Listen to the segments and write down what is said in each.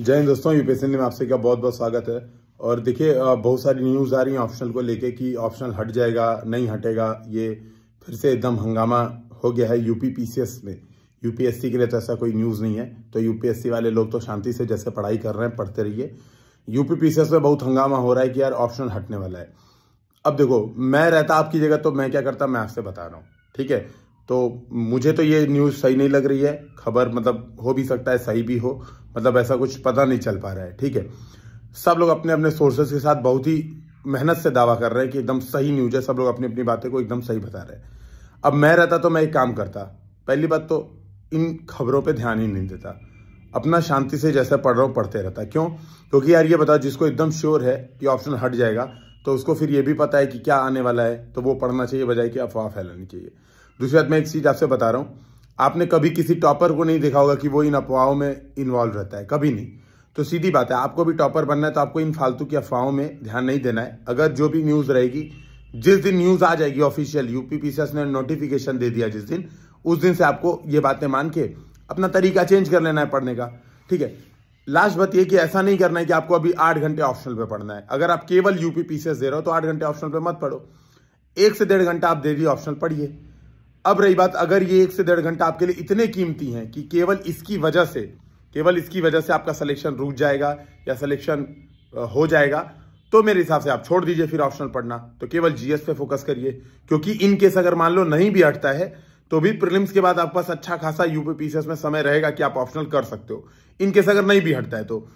जय हिंद दोस्तों यूपीएससी में आपसे का बहुत बहुत स्वागत है और देखिए बहुत सारी न्यूज़ आ रही है ऑप्शनल को लेके कि ऑप्शनल हट जाएगा नहीं हटेगा ये फिर से एकदम हंगामा हो गया है यूपी पीसीएस में यूपीएससी के लिए तो ऐसा कोई न्यूज़ नहीं है तो यूपीएससी वाले लोग तो शांति से जैसे पढ़ाई कर रहे हैं पढ़ते रहिए यूपी पीसीएस में बहुत हंगामा हो रहा है कि यार ऑप्शनल हटने वाला है अब देखो मैं रहता आपकी जगह तो मैं क्या करता मैं आपसे बता रहा हूँ ठीक है तो मुझे तो ये न्यूज़ सही नहीं लग रही है खबर मतलब हो भी सकता है सही भी हो मतलब ऐसा कुछ पता नहीं चल पा रहा है ठीक है सब लोग अपने अपने सोर्सेज के साथ बहुत ही मेहनत से दावा कर रहे हैं कि एकदम सही न्यूज है सब लोग अपनी अपनी बातें को एकदम सही बता रहे हैं अब मैं रहता तो मैं एक काम करता पहली बात तो इन खबरों पे ध्यान ही नहीं देता अपना शांति से जैसा पढ़ रहा हूँ पढ़ते रहता क्यों क्योंकि यार ये बताओ जिसको एकदम श्योर है कि ऑप्शन हट जाएगा तो उसको फिर ये भी पता है कि क्या आने वाला है तो वो पढ़ना चाहिए बजाय कि अफवाह फैलानी चाहिए दूसरी बात मैं एक चीज़ आपसे बता रहा हूं आपने कभी किसी टॉपर को नहीं देखा होगा कि वो इन अफवाहों में इन्वॉल्व रहता है कभी नहीं तो सीधी बात है आपको भी टॉपर बनना है तो आपको इन फालतू की अफवाहों में ध्यान नहीं देना है अगर जो भी न्यूज़ रहेगी जिस दिन न्यूज़ आ जाएगी ऑफिशियल यूपीपीसी ने नोटिफिकेशन दे दिया जिस दिन उस दिन से आपको ये बातें मान के अपना तरीका चेंज कर लेना है पढ़ने का ठीक है लास्ट बात ये कि ऐसा नहीं करना है कि आपको अभी आठ घंटे ऑप्शनल पे पढ़ना है अगर आप केवल यूपी पीसीएस दे रहे हो तो आठ घंटे ऑप्शनल पे मत पढ़ो एक से डेढ़ घंटा आप दे दिए ऑप्शनल पढ़िए अब रही बात अगर ये एक से डेढ़ घंटा आपके लिए इतने कीमती हैं कि केवल इसकी वजह से केवल इसकी वजह से आपका सिलेक्शन रुक जाएगा या सिलेक्शन हो जाएगा तो मेरे हिसाब से आप छोड़ दीजिए फिर ऑप्शनल पढ़ना तो केवल जीएस पे फोकस करिए क्योंकि इन केस अगर मान लो नहीं भी हटता है तो भी प्रिलिम्स के बाद आपके पास अच्छा खासा यूपीपीसीएस में समय रहेगा कि आप ऑप्शनल कर सकते हो इन केस अगर नहीं भी हटता है तो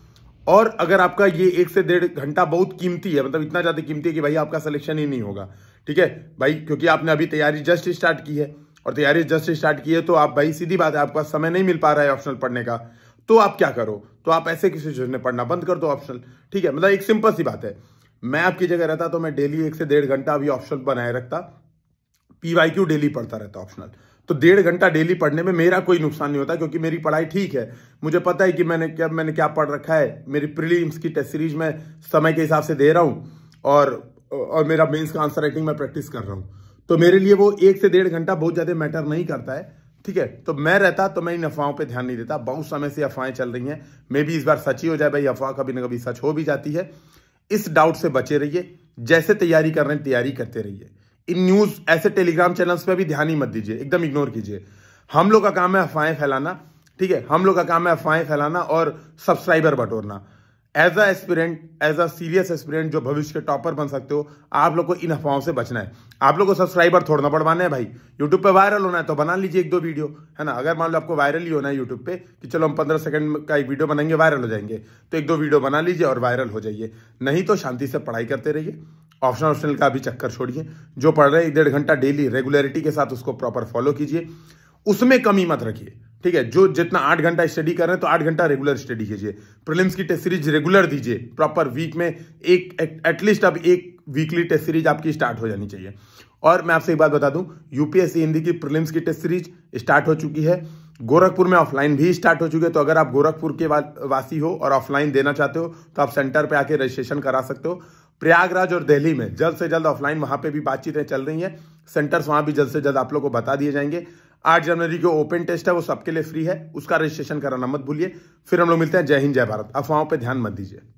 और अगर आपका ये एक से डेढ़ घंटा बहुत कीमती है मतलब इतना ज़्यादा कीमती है कि भाई आपका सिलेक्शन ही नहीं होगा ठीक है भाई क्योंकि आपने अभी तैयारी जस्ट स्टार्ट की है और तैयारी जस्ट स्टार्ट की है तो आप भाई सीधी बात है आपका समय नहीं मिल पा रहा है ऑप्शनल पढ़ने का तो आप क्या करो तो आप ऐसे किसी चीज में पढ़ना बंद कर दो ऑप्शनल ठीक है मतलब एक सिंपल सी बात है मैं आपकी जगह रहता तो मैं डेली एक से डेढ़ घंटा अभी ऑप्शनल बनाए रखता पीवाई क्यू डेली पढ़ता रहता ऑप्शनल तो डेढ़ घंटा डेली पढ़ने में मेरा कोई नुकसान नहीं होता क्योंकि मेरी पढ़ाई ठीक है मुझे पता है कि मैंने क्या मैंने क्या पढ़ रखा है मेरी प्रीलिम्स की टेस्ट सीरीज में समय के हिसाब से दे रहा हूँ और और मेरा मेंस का आंसर राइटिंग मैं प्रैक्टिस कर रहा हूँ तो मेरे लिए वो एक से डेढ़ घंटा बहुत ज़्यादा मैटर नहीं करता है ठीक है तो मैं रहता तो मैं इन अफवाहों पर ध्यान नहीं देता बहुत समय से अफवाहें चल रही हैं मे भी इस बार सच ही हो जाए भाई अफवाह कभी ना कभी सच हो भी जाती है इस डाउट से बचे रहिए जैसे तैयारी कर रहे हैं तैयारी करते रहिए इन न्यूज ऐसे टेलीग्राम चैनल्स पे भी ध्यान ही मत दीजिए एकदम इग्नोर कीजिए हम लोग का काम है अफवाहें फैलाना ठीक है हम लोग का काम है अफवाहें फैलाना और सब्सक्राइबर बटोरना as a aspirant as a serious aspirant जो भविष्य के टॉपर बन सकते हो आप लोग को इन अफवाहों से बचना है आप लोग को सब्सक्राइबर थोड़ना पड़वाना है भाई यूट्यूब पे वायरल होना है तो बना लीजिए एक दो वीडियो है ना अगर मान लो आपको वायरल ही होना है यूट्यूब पे कि चलो हम पंद्रह सेकंड का एक वीडियो बनाएंगे वायरल हो जाएंगे तो एक दो वीडियो बना लीजिए और वायरल हो जाइए नहीं तो शांति से पढ़ाई करते रहिए ऑप्शन ऑप्शनल का भी चक्कर छोड़िए जो पढ़ रहे हैं एक डेढ़ घंटा डेली रेगुलरिटी के साथ उसको प्रॉपर फॉलो कीजिए उसमें कमी मत रखिए ठीक है जो जितना आठ घंटा स्टडी कर रहे हैं तो आठ घंटा रेगुलर स्टडी कीजिए प्रिलिम्स की टेस्ट सीरीज रेगुलर दीजिए प्रॉपर वीक में एक एटलीस्ट अब एक वीकली टेस्ट सीरीज आपकी स्टार्ट हो जानी चाहिए और मैं आपसे एक बात बता दूं यूपीएससी हिंदी की प्रिलिम्स की टेस्ट सीरीज स्टार्ट हो चुकी है गोरखपुर में ऑफलाइन भी स्टार्ट हो चुकी है तो अगर आप गोरखपुर के वासी हो और ऑफलाइन देना चाहते हो तो आप सेंटर पे आके रजिस्ट्रेशन करा सकते हो प्रयागराज और दिल्ली में जल्द से जल्द ऑफलाइन वहां पे भी बातचीतें चल रही हैं सेंटर्स वहां भी जल्द से जल्द आप लोग को बता दिए जाएंगे आठ जनवरी को ओपन टेस्ट है वो सबके लिए फ्री है उसका रजिस्ट्रेशन कराना मत भूलिए फिर हम लोग मिलते हैं जय हिंद जय भारत अफवाहों पर ध्यान मत दीजिए